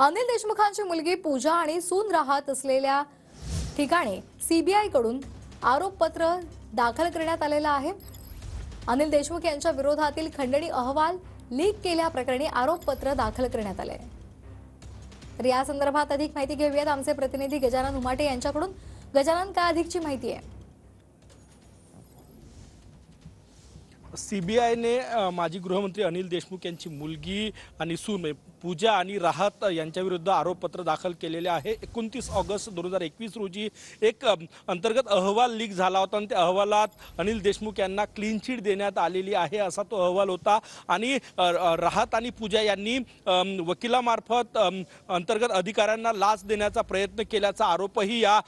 अनिल देशमुखांची मुलगी पूजा आणि सून राहत असलेल्या ठिकाणी सीबीआयकडून आरोपपत्र दाखल करण्यात आलेलं आहे अनिल देशमुख यांच्या विरोधातील खंडणी अहवाल लीक केल्याप्रकरणी आरोपपत्र दाखल करण्यात आले तर या संदर्भात अधिक माहिती घेऊयात आमचे प्रतिनिधी गजानन उमाटे यांच्याकडून गजानन काय अधिकची माहिती आहे सी बी आयने माजी गृहमंत्री अनिल देशमुख यांची मुलगी आणि सून म्हणजे पूजा आणि राहत यांच्याविरुद्ध आरोपपत्र दाखल केलेले आहे एकोणतीस ऑगस्ट दोन हजार एकवीस रोजी एक अंतर्गत अहवाल लीक झाला होता आणि त्या अहवालात अनिल देशमुख यांना क्लीन चिट देण्यात आलेली आहे असा तो अहवाल होता आणि राहत आणि पूजा यांनी वकिलामार्फत अंतर्गत अधिकाऱ्यांना लाच देण्याचा प्रयत्न केल्याचा आरोपही या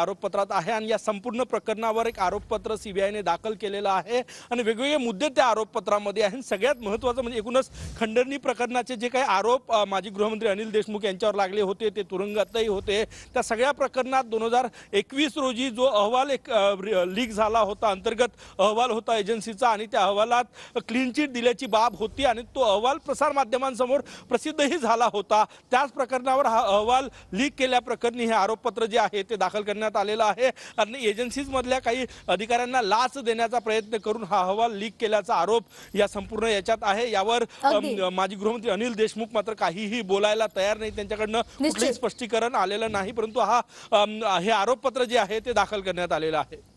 आरोपपत्रात आहे आणि या संपूर्ण प्रकरणावर एक आरोपपत्र सी बी आयने दाखल केलेलं आहे आणि वेगवेगळे मुद्दे त्या आरोपपत्रामध्ये आहेत सगळ्यात महत्त्वाचं म्हणजे एकूणच खंडरनी प्रकरणाचे जे काही आरोप माजी गृहमंत्री अनिल देशमुख यांच्यावर लागले होते ते तुरुंगातही होते त्या सगळ्या प्रकरणात दोन हजार एकवीस रोजी जो अहवाल एक लीक झाला होता अंतर्गत अहवाल होता एजन्सीचा आणि त्या अहवालात क्लीन चिट दिल्याची बाब होती आणि तो अहवाल प्रसारमाध्यमांसमोर प्रसिद्धही झाला होता त्याच प्रकरणावर हा अहवाल लीक केल्याप्रकरणी हे आरोपपत्र जे आहे ते दाखल करण्यात आलेलं आहे आणि एजन्सीजमधल्या काही अधिकाऱ्यांना लाच देण्याचा प्रयत्न करून हा अहवाल लीक केल्याचा आरोप या संपूर्ण याच्यात आहे यावर माजी गृहमंत्री अनिल देशमुख मात्र काहीही बोलायला तयार नाही त्यांच्याकडनं कुठलंही स्पष्टीकरण आलेलं नाही परंतु हा हे आरोपपत्र जे आहे ते दाखल करण्यात आलेलं आहे